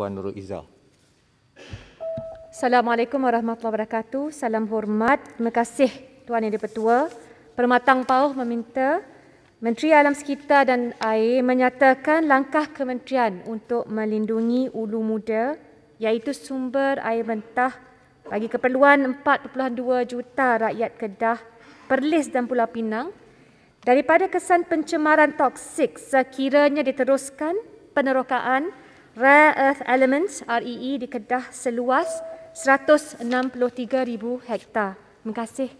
Puan Nurul Izzah. Assalamualaikum warahmatullahi wabarakatuh. Salam hormat. Terima kasih Tuan Yang Dipertua. Permatang Pauh meminta Menteri Alam Sekitar dan Air menyatakan langkah kementerian untuk melindungi ulu muda iaitu sumber air mentah bagi keperluan 4.2 juta rakyat Kedah, Perlis dan Pulau Pinang daripada kesan pencemaran toksik sekiranya diteruskan penerokaan Rare Earth Elements REE e, di Kedah seluas 163,000 hektar. Terima kasih.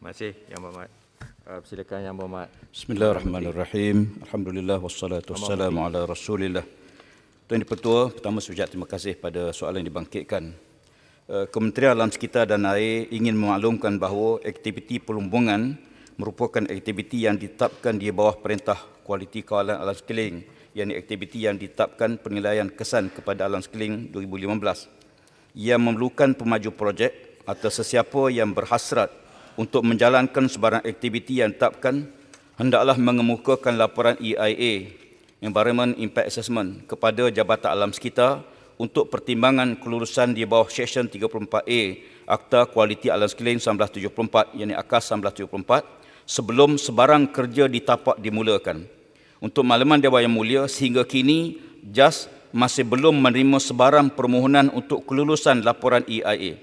Terima kasih Yang Berhormat. Uh, silakan Yang Berhormat. Bismillahirrahmanirrahim. Alhamdulillah wassalatu wassalamu ala Rasulillah. Tuan Di Pertua, pertama sejak terima kasih pada soalan yang dibangkitkan. Uh, Kementerian Alam Sekitar dan Air ingin memaklumkan bahawa aktiviti pelumbungan merupakan aktiviti yang ditetapkan di bawah perintah kualiti kawalan alam sekeliling yang aktiviti yang ditetapkan penilaian kesan kepada alam sekeliling 2015 yang memerlukan pemaju projek atau sesiapa yang berhasrat untuk menjalankan sebarang aktiviti yang ditetapkan hendaklah mengemukakan laporan EIA Environment Impact Assessment kepada Jabatan Alam Sekitar untuk pertimbangan kelulusan di bawah Seksyen 34A Akta Kualiti Alam Sekeliling 1974 yang akas 1974 sebelum sebarang kerja di tapak dimulakan. Untuk makluman Dewan Yang Mulia, sehingga kini JAS masih belum menerima sebarang permohonan untuk kelulusan laporan EIA.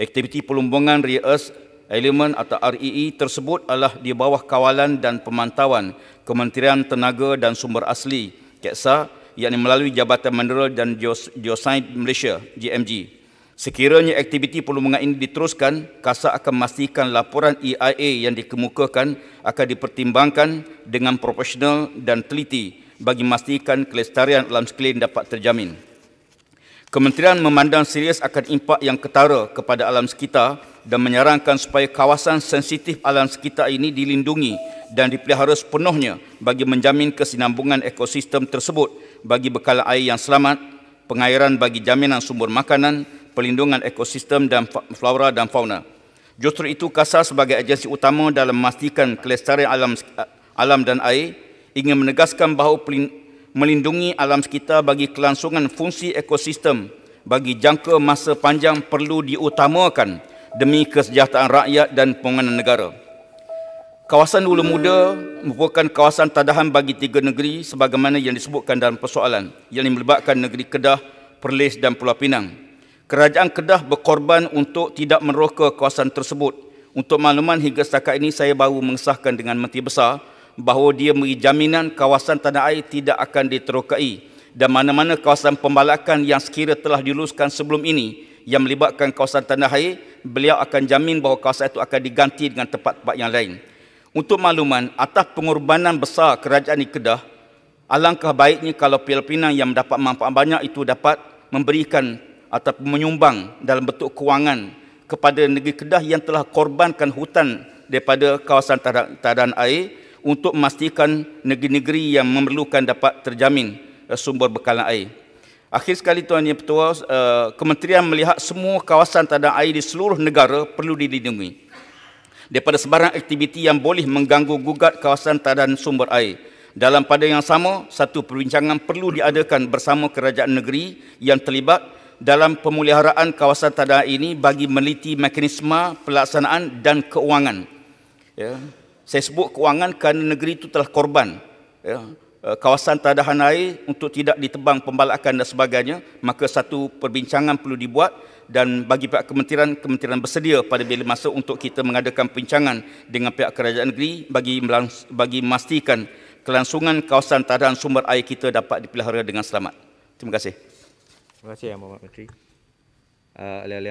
Aktiviti pelumbungan Rare Earth Element atau REE e tersebut adalah di bawah kawalan dan pemantauan Kementerian Tenaga dan Sumber Asli KEKSA yang melalui Jabatan Mineral dan Geoscience Malaysia, GMG. Sekiranya aktiviti perlombaan ini diteruskan, KASA akan memastikan laporan EIA yang dikemukakan akan dipertimbangkan dengan profesional dan teliti bagi memastikan kelestarian alam sekeliling dapat terjamin. Kementerian memandang serius akan impak yang ketara kepada alam sekitar dan menyarankan supaya kawasan sensitif alam sekitar ini dilindungi dan dipelihara sepenuhnya bagi menjamin kesinambungan ekosistem tersebut bagi bekalan air yang selamat, pengairan bagi jaminan sumber makanan, pelindungan ekosistem dan flora dan fauna. Justru itu KASA sebagai agensi utama dalam memastikan kelestarian alam alam dan air ingin menegaskan bahawa melindungi alam sekitar bagi kelangsungan fungsi ekosistem bagi jangka masa panjang perlu diutamakan demi kesejahteraan rakyat dan pembangunan negara. Kawasan Ulu Muda merupakan kawasan tadahan bagi tiga negeri sebagaimana yang disebutkan dalam persoalan yang melibatkan negeri Kedah, Perlis dan Pulau Pinang. Kerajaan Kedah berkorban untuk tidak meroka kawasan tersebut. Untuk makluman hingga setakat ini saya baru mengesahkan dengan Menteri Besar bahawa dia beri jaminan kawasan tanah air tidak akan diterokai dan mana-mana kawasan pembalakan yang sekira telah diluluskan sebelum ini yang melibatkan kawasan tanah air beliau akan jamin bahawa kawasan itu akan diganti dengan tempat-tempat yang lain. Untuk makluman atas pengorbanan besar kerajaan di Kedah alangkah baiknya kalau Filipina yang mendapat manfaat banyak itu dapat memberikan ataupun menyumbang dalam bentuk kewangan kepada negeri Kedah yang telah korbankan hutan daripada kawasan tadan air untuk memastikan negeri-negeri yang memerlukan dapat terjamin eh, sumber bekalan air. Akhir sekali Tuan Yang Pertua, eh, Kementerian melihat semua kawasan tadan air di seluruh negara perlu dilindungi daripada sebarang aktiviti yang boleh mengganggu gugat kawasan tadan sumber air. Dalam pada yang sama, satu perbincangan perlu diadakan bersama kerajaan negeri yang terlibat dalam pemuliharaan kawasan tanah ini bagi meliti mekanisme pelaksanaan dan keuangan. Ya. Saya sebut keuangan kerana negeri itu telah korban. Ya. Eh, kawasan tadahan air untuk tidak ditebang pembalakan dan sebagainya, maka satu perbincangan perlu dibuat dan bagi pihak kementerian, kementerian bersedia pada bila masa untuk kita mengadakan perbincangan dengan pihak kerajaan negeri bagi, bagi memastikan kelangsungan kawasan tadahan sumber air kita dapat dipelihara dengan selamat. Terima kasih. Terima kasih ya Muhammad Menteri. Uh, ah, alih-alih